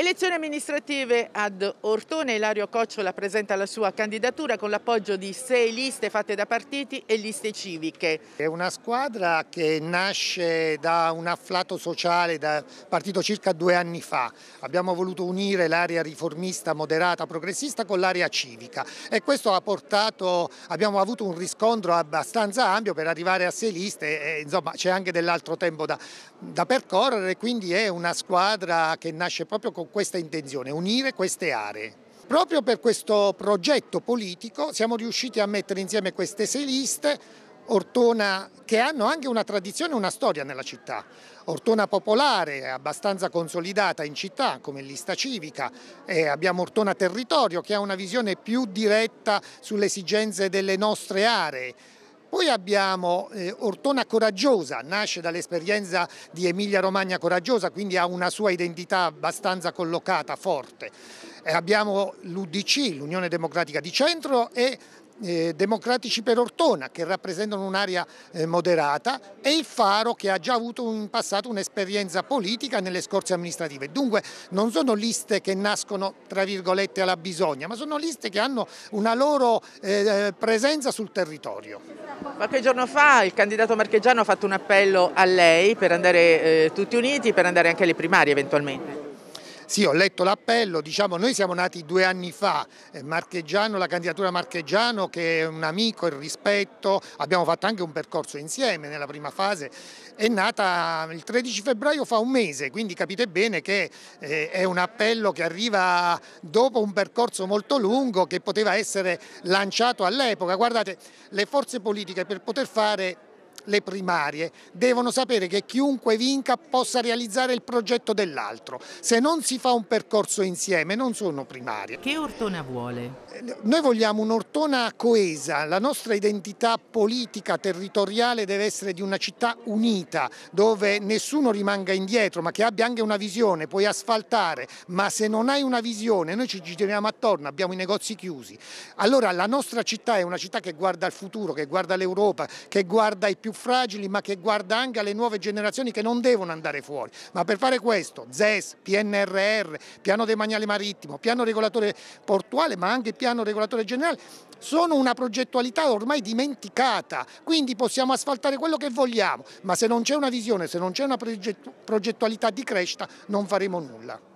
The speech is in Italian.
Elezioni amministrative ad Ortone, Ilario Cocciola presenta la sua candidatura con l'appoggio di sei liste fatte da partiti e liste civiche. È una squadra che nasce da un afflato sociale da, partito circa due anni fa. Abbiamo voluto unire l'area riformista, moderata, progressista con l'area civica e questo ha portato, abbiamo avuto un riscontro abbastanza ampio per arrivare a sei liste e, insomma c'è anche dell'altro tempo da, da percorrere, quindi è una squadra che nasce proprio con questa intenzione, unire queste aree. Proprio per questo progetto politico siamo riusciti a mettere insieme queste sei liste Ortona che hanno anche una tradizione e una storia nella città. Ortona popolare, è abbastanza consolidata in città come lista civica, eh, abbiamo Ortona territorio che ha una visione più diretta sulle esigenze delle nostre aree. Poi abbiamo eh, Ortona Coraggiosa, nasce dall'esperienza di Emilia Romagna Coraggiosa, quindi ha una sua identità abbastanza collocata, forte. Eh, abbiamo l'UDC, l'Unione Democratica di Centro e eh, democratici per Ortona che rappresentano un'area eh, moderata e il Faro che ha già avuto in passato un'esperienza politica nelle scorse amministrative. Dunque non sono liste che nascono tra virgolette alla bisogna ma sono liste che hanno una loro eh, eh presenza sul territorio. Qualche giorno fa il candidato marcheggiano ha fatto un appello a lei per andare eh, tutti uniti, per andare anche alle primarie eventualmente. Sì, ho letto l'appello, diciamo noi siamo nati due anni fa, eh, Marcheggiano, la candidatura Marcheggiano che è un amico, il rispetto, abbiamo fatto anche un percorso insieme nella prima fase, è nata il 13 febbraio fa un mese, quindi capite bene che eh, è un appello che arriva dopo un percorso molto lungo che poteva essere lanciato all'epoca. Guardate, le forze politiche per poter fare le primarie, devono sapere che chiunque vinca possa realizzare il progetto dell'altro. Se non si fa un percorso insieme non sono primarie. Che Ortona vuole? Noi vogliamo un'Ortona coesa, la nostra identità politica, territoriale deve essere di una città unita, dove nessuno rimanga indietro, ma che abbia anche una visione, puoi asfaltare, ma se non hai una visione, noi ci giriamo attorno, abbiamo i negozi chiusi. Allora la nostra città è una città che guarda al futuro, che guarda l'Europa, che guarda i più più fragili ma che guarda anche alle nuove generazioni che non devono andare fuori. Ma per fare questo ZES, PNRR, piano demaniale marittimo, piano regolatore portuale ma anche piano regolatore generale sono una progettualità ormai dimenticata, quindi possiamo asfaltare quello che vogliamo, ma se non c'è una visione, se non c'è una progettualità di crescita non faremo nulla.